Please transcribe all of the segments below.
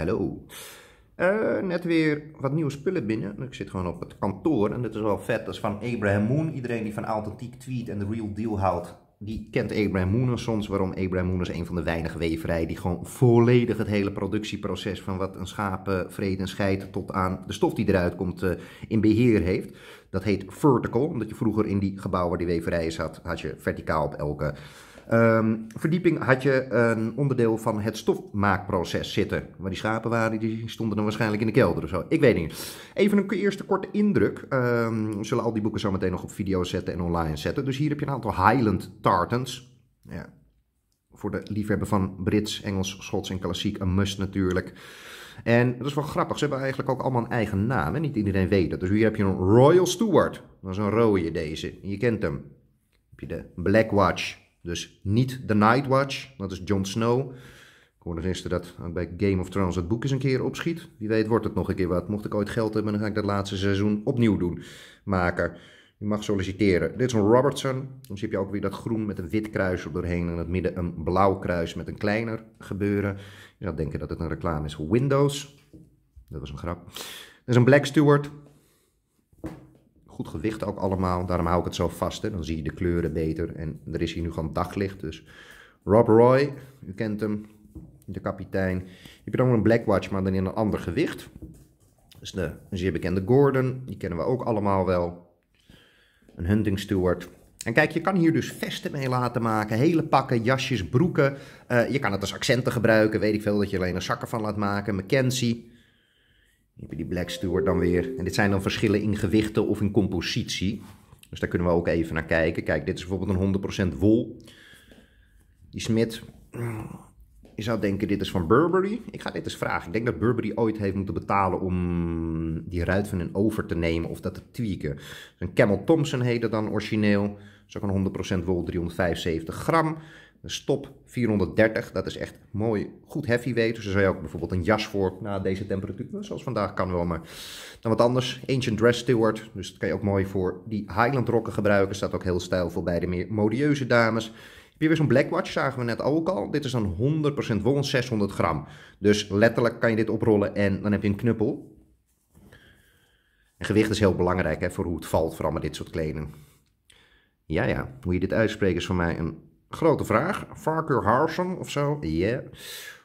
Hallo. Eh, net weer wat nieuwe spullen binnen. Ik zit gewoon op het kantoor en dit is wel vet. Dat is van Abraham Moon. Iedereen die van authentiek tweet en de real deal houdt, die kent Abraham Moon soms. Waarom Abraham Moon is een van de weinige weverijen die gewoon volledig het hele productieproces van wat een schapen eh, en scheidt tot aan de stof die eruit komt eh, in beheer heeft. Dat heet vertical, omdat je vroeger in die gebouw waar die weverijen zat, had je verticaal op elke Um, verdieping had je een onderdeel van het stofmaakproces zitten. Waar die schapen waren, die stonden dan waarschijnlijk in de kelder of zo. Ik weet niet. Even een eerste korte indruk. Ehm, we zullen al die boeken zo meteen nog op video zetten en online zetten. Dus hier heb je een aantal Highland tartans. Ja. Voor de liefhebber van Brits, Engels, Schots en klassiek een must natuurlijk. En dat is wel grappig. Ze hebben eigenlijk ook allemaal een eigen naam. En niet iedereen weet dat. Dus hier heb je een Royal Steward. Dat is een rode deze. Je kent hem. Dan heb je de Black Watch. Dus niet The Night Watch, dat is Jon Snow. Ik hoorde gisteren dat bij Game of Thrones het boek eens een keer opschiet. Wie weet wordt het nog een keer wat. Mocht ik ooit geld hebben, dan ga ik dat laatste seizoen opnieuw doen. Maker, je mag solliciteren. Dit is een Robertson. Dan zie je ook weer dat groen met een wit kruis op doorheen. En in het midden een blauw kruis met een kleiner gebeuren. Je zou denken dat het een reclame is voor Windows. Dat was een grap. Dit is een Black Stewart goed gewicht ook allemaal. Daarom hou ik het zo vast. Hè. Dan zie je de kleuren beter. En er is hier nu gewoon daglicht. Dus Rob Roy, u kent hem, de kapitein. Je hebt dan wel een Blackwatch, maar dan in een ander gewicht. Dus de zeer bekende Gordon, die kennen we ook allemaal wel. Een hunting steward. En kijk, je kan hier dus vesten mee laten maken, hele pakken, jasjes, broeken. Eh, je kan het als accenten gebruiken, weet ik veel, dat je alleen een zakken van laat maken. Mackenzie, heb je die Black Stewart dan weer. En dit zijn dan verschillen in gewichten of in compositie. Dus daar kunnen we ook even naar kijken. Kijk, dit is bijvoorbeeld een 100% wol. Die Smit, mm, je zou denken dit is van Burberry. Ik ga dit eens vragen. Ik denk dat Burberry ooit heeft moeten betalen om die ruit van hun over te nemen of dat te tweaken. Dus een Camel Thompson heette dan origineel. Dat is ook een 100% wol, 375 gram. Een stop 430, dat is echt mooi, goed heavyweight. Dus daar zou je ook bijvoorbeeld een jas voor na deze temperatuur, nou, zoals vandaag kan wel, maar dan wat anders. Ancient Dress Steward, dus dat kan je ook mooi voor die Highland rokken gebruiken. Staat ook heel stijlvol bij de meer modieuze dames. Heb je weer zo'n Blackwatch, zagen we net ook al. Dit is dan 100% wol, 600 gram. Dus letterlijk kan je dit oprollen en dan heb je een knuppel. gewicht is heel belangrijk hè, voor hoe het valt, vooral met dit soort kleding. Ja, ja, hoe je dit uitspreekt is voor mij een Grote vraag. Varkur Harsen of zo? Ja. Yeah.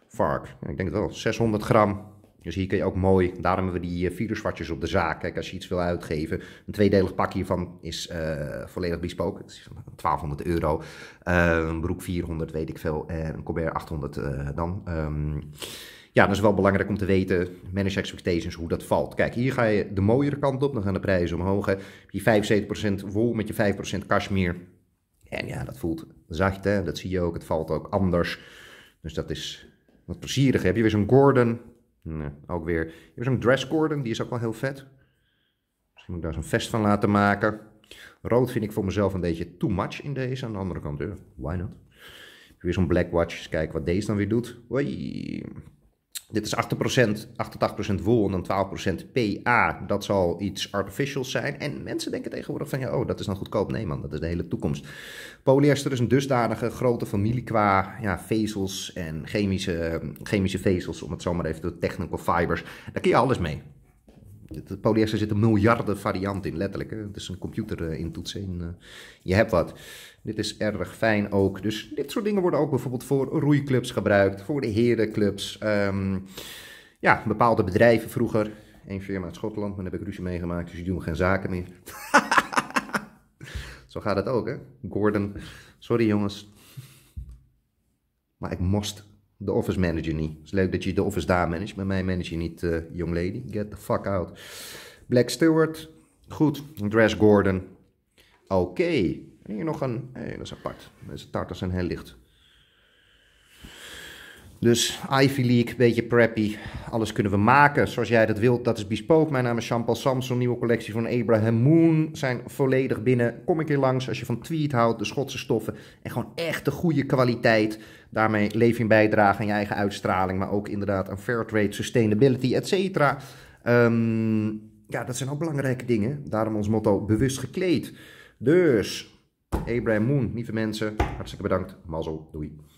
Vark. Ik denk het wel. 600 gram. Dus hier kun je ook mooi, daarom hebben we die eh, viruswatjes op de zaak. Kijk, als je iets wil uitgeven, een tweedelig pak hiervan is eh, volledig bespoken. Het is 1200 euro, eh, een broek 400, weet ik veel, en een colbert 800 dan. Ehm, ja, dat is wel belangrijk om te weten, manage expectations, hoe dat valt. Kijk, hier ga je de mooiere kant op, dan gaan de prijzen omhoog. Je 75% wol met je 5% cashmere en ja, dat voelt zacht, hè? dat zie je ook, het valt ook anders. Dus dat is wat plezierig. Heb je weer zo'n Gordon? ook weer. Je zo'n dress Gordon, die is ook wel heel vet. Misschien moet ik daar zo'n vest van laten maken. Rood vind ik voor mezelf een beetje too much in deze. Aan de andere kant, eh, why not? Weer zo'n Black Watch, eens kijken wat deze dan weer doet. Hoi. Dit is 8%, 88% wol en dan 12% PA. Dat zal iets artificials zijn. En mensen denken tegenwoordig van, ja, oh, dat is dan goedkoop. Nee man, dat is de hele toekomst. Polyester is een dusdanige grote familie qua ja, vezels en chemische, chemische vezels, om het zo maar even te technical fibers. Daar kun je alles mee. Het polyester zit een miljarden variant in, letterlijk. Het is een computer eh, in en eh, je hebt wat. Dit is erg fijn ook. Dus dit soort dingen worden ook bijvoorbeeld voor roeiclubs gebruikt, voor de herenclubs. Ehm, ja, bepaalde bedrijven vroeger. Eén firma uit Schotland, maar daar heb ik ruzie meegemaakt, dus die doen geen zaken meer. Zo gaat het ook, hè? Gordon. Sorry jongens. Maar ik moest de office manager niet. Het is leuk dat je de office daar manage, maar mij manage je niet, uh, young lady. Get the fuck out. Black Stewart, goed. Dress Gordon, oké. En hier nog een, nee, dat is apart. Deze tartars zijn heel licht. Dus Ivy League, beetje preppy, alles kunnen we maken zoals jij dat wilt. Dat is bespook. Mijn naam is Jean-Paul Samson, nieuwe collectie van Abraham Moon zijn volledig binnen. Kom ik hier langs als je van tweet houdt, de Schotse stoffen en gewoon echt de goede kwaliteit. Daarmee leef je een bijdrage aan je eigen uitstraling, maar ook inderdaad aan fair trade, sustainability, et cetera. Ehm, ja, dat zijn ook belangrijke dingen. Daarom ons motto bewust gekleed. Dus, Abraham Moon, lieve mensen, hartstikke bedankt. Mazzel, doei.